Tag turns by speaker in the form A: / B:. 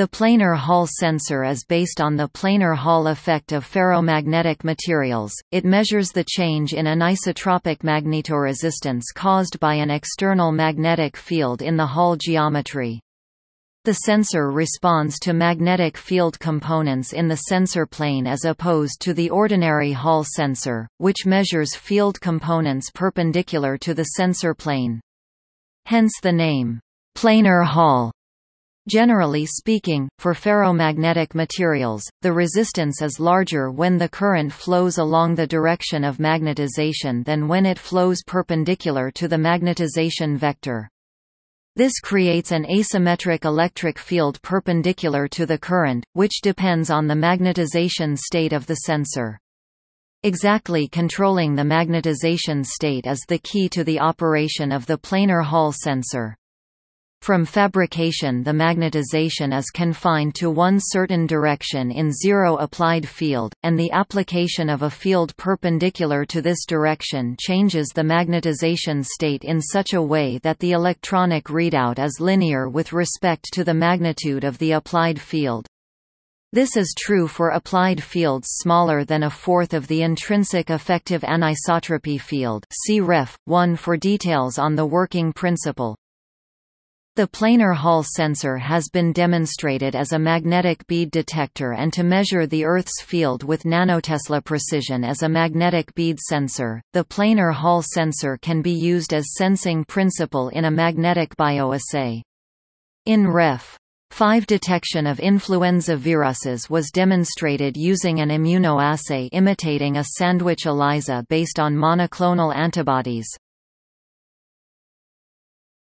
A: The planar Hall sensor is based on the planar Hall effect of ferromagnetic materials. It measures the change in anisotropic magnetoresistance caused by an external magnetic field in the Hall geometry. The sensor responds to magnetic field components in the sensor plane as opposed to the ordinary Hall sensor, which measures field components perpendicular to the sensor plane. Hence the name, planar Hall. Generally speaking, for ferromagnetic materials, the resistance is larger when the current flows along the direction of magnetization than when it flows perpendicular to the magnetization vector. This creates an asymmetric electric field perpendicular to the current, which depends on the magnetization state of the sensor. Exactly controlling the magnetization state is the key to the operation of the planar Hall sensor. From fabrication the magnetization is confined to one certain direction in zero applied field, and the application of a field perpendicular to this direction changes the magnetization state in such a way that the electronic readout is linear with respect to the magnitude of the applied field. This is true for applied fields smaller than a fourth of the intrinsic effective anisotropy field see ref. 1 for details on the working principle. The planar Hall sensor has been demonstrated as a magnetic bead detector and to measure the Earth's field with nanotesla precision as a magnetic bead sensor. The planar Hall sensor can be used as sensing principle in a magnetic bioassay. In Ref. 5 detection of influenza viruses was demonstrated using an immunoassay imitating a sandwich ELISA based on monoclonal antibodies.